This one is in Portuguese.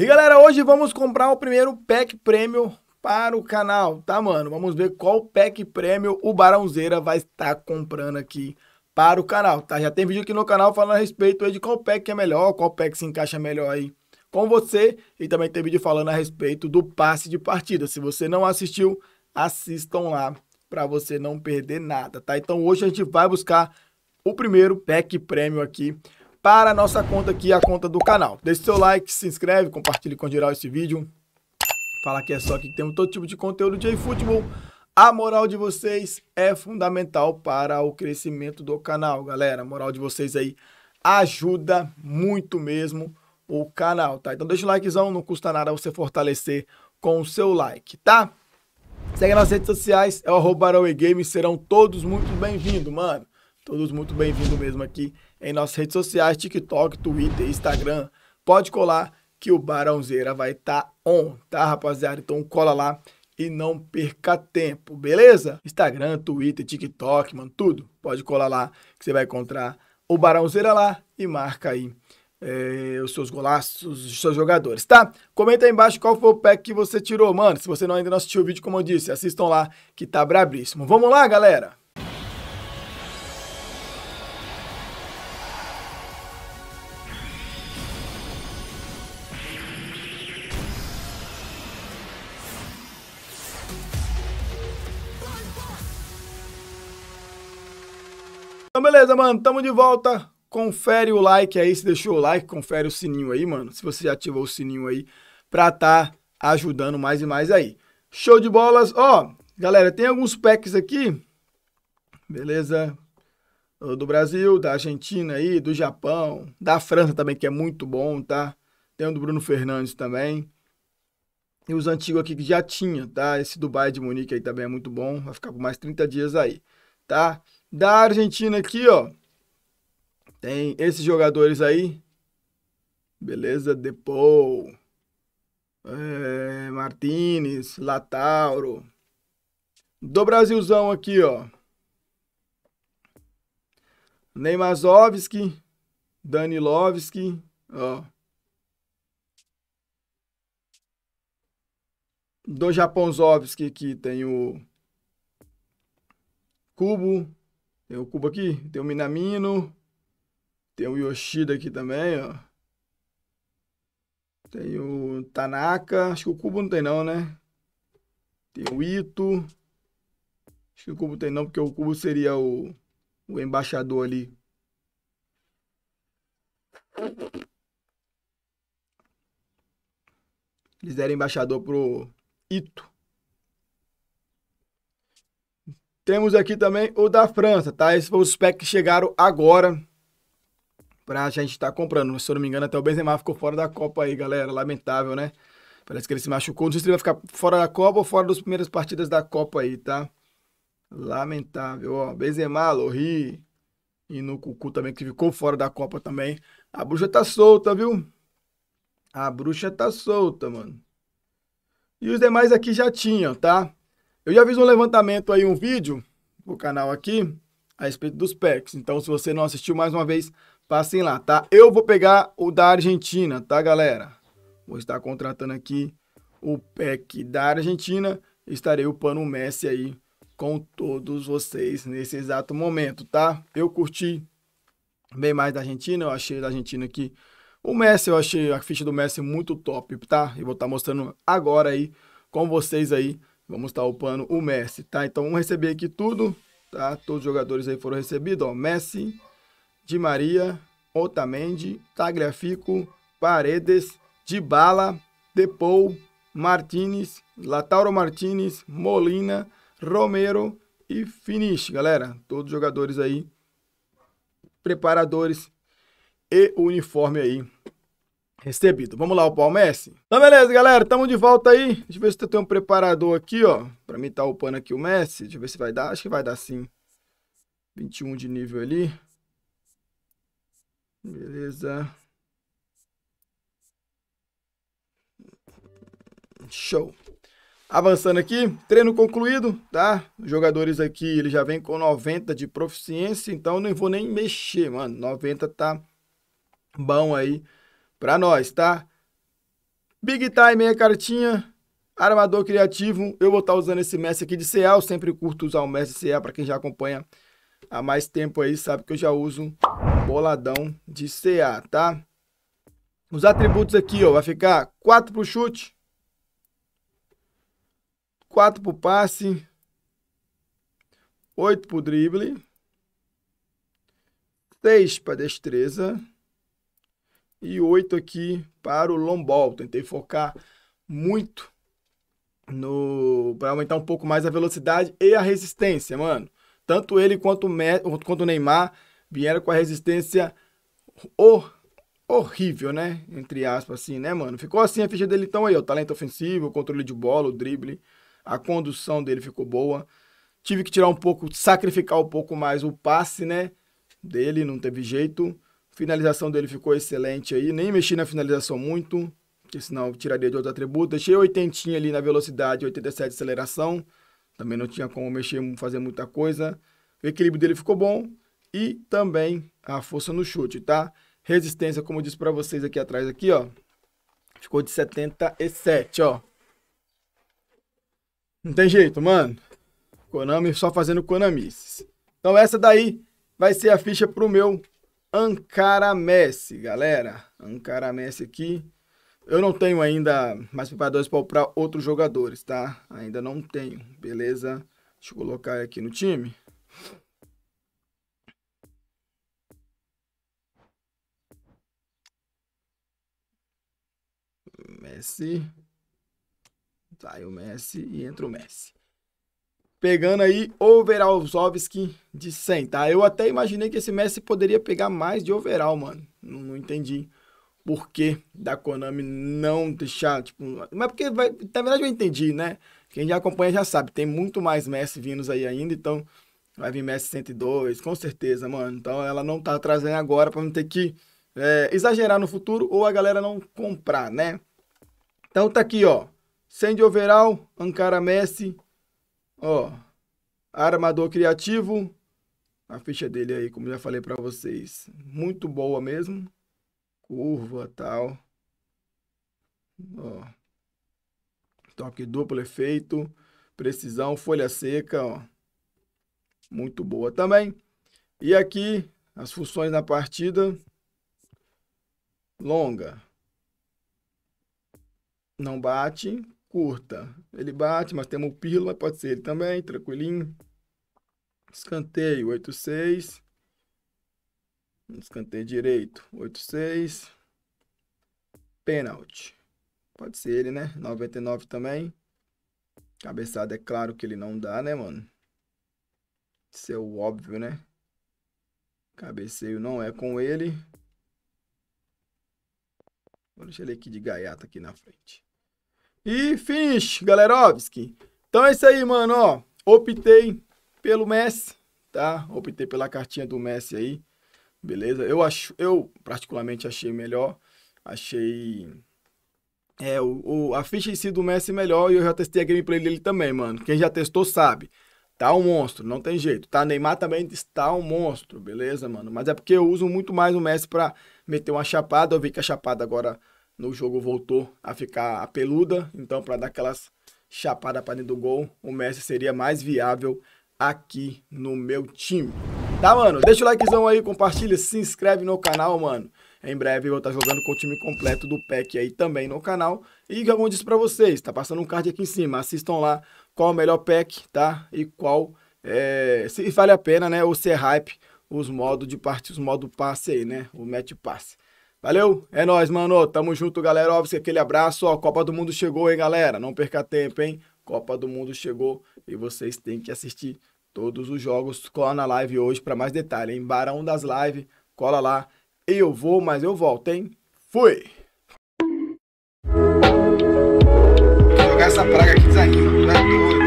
E galera, hoje vamos comprar o primeiro pack prêmio para o canal, tá mano? Vamos ver qual pack prêmio o Barãozeira vai estar comprando aqui para o canal, tá? Já tem vídeo aqui no canal falando a respeito aí de qual pack é melhor, qual pack se encaixa melhor aí com você e também tem vídeo falando a respeito do passe de partida. Se você não assistiu, assistam lá para você não perder nada, tá? Então hoje a gente vai buscar o primeiro pack prêmio aqui para a nossa conta aqui, a conta do canal. Deixe seu like, se inscreve, compartilhe com geral esse vídeo. Fala que é só que temos todo tipo de conteúdo de futebol. A moral de vocês é fundamental para o crescimento do canal, galera. A moral de vocês aí ajuda muito mesmo o canal, tá? Então deixa o likezão, não custa nada você fortalecer com o seu like, tá? Segue nas redes sociais, é o arroba Game, serão todos muito bem-vindos, mano todos muito bem-vindos mesmo aqui em nossas redes sociais, TikTok, Twitter, Instagram. Pode colar que o Barãozeira vai estar tá on, tá, rapaziada? Então cola lá e não perca tempo, beleza? Instagram, Twitter, TikTok, mano, tudo. Pode colar lá que você vai encontrar o Barãozeira lá e marca aí é, os seus golaços, os seus jogadores, tá? Comenta aí embaixo qual foi o pack que você tirou, mano. Se você não ainda não assistiu o vídeo, como eu disse, assistam lá que tá brabríssimo. Vamos lá, galera! Então, beleza, mano, tamo de volta. Confere o like aí, se deixou o like, confere o sininho aí, mano. Se você já ativou o sininho aí, pra tá ajudando mais e mais aí. Show de bolas. Ó, galera, tem alguns packs aqui. Beleza? Do Brasil, da Argentina aí, do Japão, da França também, que é muito bom, tá? Tem o do Bruno Fernandes também. E os antigos aqui que já tinha, tá? Esse Dubai de Munique aí também é muito bom. Vai ficar por mais 30 dias aí tá? Da Argentina aqui, ó, tem esses jogadores aí. Beleza? Depou, é, eh, Martinez, Latauro. Do Brasilzão aqui, ó. Neymazovski, Danilovski, ó. Do Japonzovski aqui tem o Cubo. Tem o Cubo aqui. Tem o Minamino. Tem o Yoshida aqui também, ó. Tem o Tanaka. Acho que o Cubo não tem não, né? Tem o Ito. Acho que o Cubo tem não, porque o Cubo seria o, o embaixador ali. Eles deram embaixador pro Ito. Temos aqui também o da França, tá? Esses foram os packs que chegaram agora pra gente estar tá comprando. Se eu não me engano, até o Benzema ficou fora da Copa aí, galera. Lamentável, né? Parece que ele se machucou. Não sei se ele vai ficar fora da Copa ou fora das primeiras partidas da Copa aí, tá? Lamentável, ó. Benzema, Lorri e no Cucu também, que ficou fora da Copa também. A bruxa tá solta, viu? A bruxa tá solta, mano. E os demais aqui já tinham, tá? Eu já fiz um levantamento aí, um vídeo, o canal aqui, a respeito dos packs. Então, se você não assistiu mais uma vez, passem lá, tá? Eu vou pegar o da Argentina, tá, galera? Vou estar contratando aqui o pack da Argentina. Estarei upando o Messi aí com todos vocês nesse exato momento, tá? Eu curti bem mais da Argentina, eu achei da Argentina aqui. O Messi, eu achei a ficha do Messi muito top, tá? E vou estar mostrando agora aí com vocês aí Vamos estar tá o upando o Messi, tá? Então vamos receber aqui tudo, tá? Todos os jogadores aí foram recebidos, ó. Messi, Di Maria, Otamendi, Tagliafico, Paredes, Dybala, Depou, Martinez, Latauro Martinez, Molina, Romero e Finish, galera. Todos os jogadores aí, preparadores e uniforme aí Recebido. Vamos lá, o Messi. Então, beleza, galera. Tamo de volta aí. Deixa eu ver se eu tenho um preparador aqui, ó. Pra mim tá upando aqui o Messi. Deixa eu ver se vai dar. Acho que vai dar sim. 21 de nível ali. Beleza. Show. Avançando aqui, treino concluído, tá? Os jogadores aqui, ele já vem com 90 de proficiência, então não vou nem mexer, mano. 90 tá bom aí para nós, tá? Big time meia a cartinha. Armador criativo, eu vou estar tá usando esse Messi aqui de CA, eu sempre curto usar o Messi de CA, para quem já acompanha há mais tempo aí, sabe que eu já uso boladão de CA, tá? Os atributos aqui, ó, vai ficar 4 pro chute, 4 pro passe, 8 pro drible, 6 para destreza, e oito aqui para o lombol. Tentei focar muito no para aumentar um pouco mais a velocidade e a resistência, mano. Tanto ele quanto o, quanto o Neymar vieram com a resistência horrível, né? Entre aspas, assim, né, mano? Ficou assim a ficha dele então aí, o talento ofensivo, o controle de bola, o drible, a condução dele ficou boa. Tive que tirar um pouco, sacrificar um pouco mais o passe, né? Dele, não teve jeito. Finalização dele ficou excelente aí. Nem mexi na finalização muito, porque senão tiraria de outro atributo. Deixei oitentinha ali na velocidade, 87 de aceleração. Também não tinha como mexer, fazer muita coisa. O equilíbrio dele ficou bom. E também a força no chute, tá? Resistência, como eu disse para vocês aqui atrás, aqui, ó. Ficou de 77, ó. Não tem jeito, mano. Konami só fazendo Konamices. Então essa daí vai ser a ficha pro meu Ankara Messi, galera. Ankara Messi aqui. Eu não tenho ainda mais preparadores para comprar outros jogadores, tá? Ainda não tenho, beleza? Deixa eu colocar aqui no time. Messi. Sai o Messi e entra o Messi pegando aí Overalzovski de 100, tá? Eu até imaginei que esse Messi poderia pegar mais de overall, mano. Não, não entendi por que da Konami não deixar, tipo... Mas porque, vai, na verdade, eu entendi, né? Quem já acompanha já sabe, tem muito mais Messi vindos aí ainda, então vai vir Messi 102, com certeza, mano. Então ela não tá trazendo agora para não ter que é, exagerar no futuro ou a galera não comprar, né? Então tá aqui, ó. 100 de overall, Ankara Messi, Ó, armador criativo. A ficha dele aí, como já falei para vocês, muito boa mesmo. Curva, tal. Ó. Toque duplo efeito, precisão, folha seca, ó. Muito boa também. E aqui as funções na partida longa. Não bate, curta. Ele bate, mas temos o Pílula, pode ser ele também, tranquilinho. Escanteio, 8-6. Escanteio direito, 8-6. Pênalti. Pode ser ele, né? 99 também. Cabeçada é claro que ele não dá, né, mano? Isso é o óbvio, né? Cabeceio não é com ele. Vou deixar ele aqui de gaiata aqui na frente. E finish, galerovski. Então é isso aí, mano, ó. Optei pelo Messi, tá? Optei pela cartinha do Messi aí. Beleza? Eu acho, eu particularmente achei melhor. Achei é, o, o, a ficha em si do Messi melhor e eu já testei a gameplay dele também, mano. Quem já testou sabe. Tá um monstro, não tem jeito. Tá, Neymar também está um monstro, beleza, mano? Mas é porque eu uso muito mais o Messi pra meter uma chapada. Eu vi que a chapada agora no jogo voltou a ficar a peluda, então para dar aquelas chapada para dentro do gol, o Messi seria mais viável aqui no meu time. Tá, mano? Deixa o likezão aí, compartilha, se inscreve no canal, mano. Em breve eu vou estar tá jogando com o time completo do pack aí também no canal. E como eu disse pra vocês, tá passando um card aqui em cima. Assistam lá qual é o melhor pack tá? E qual, é... se vale a pena, né? Ou se é hype, os modos de parte, os modos passe aí, né? O match passe. Valeu? É nóis, mano. Tamo junto, galera. Óbvio que aquele abraço. Ó, Copa do Mundo chegou, hein, galera? Não perca tempo, hein? Copa do Mundo chegou e vocês têm que assistir todos os jogos. Cola na live hoje para mais detalhe, hein? Barão das Lives. Cola lá. Eu vou, mas eu volto, hein? Fui! Vou jogar essa praga aqui desanima, não é doido.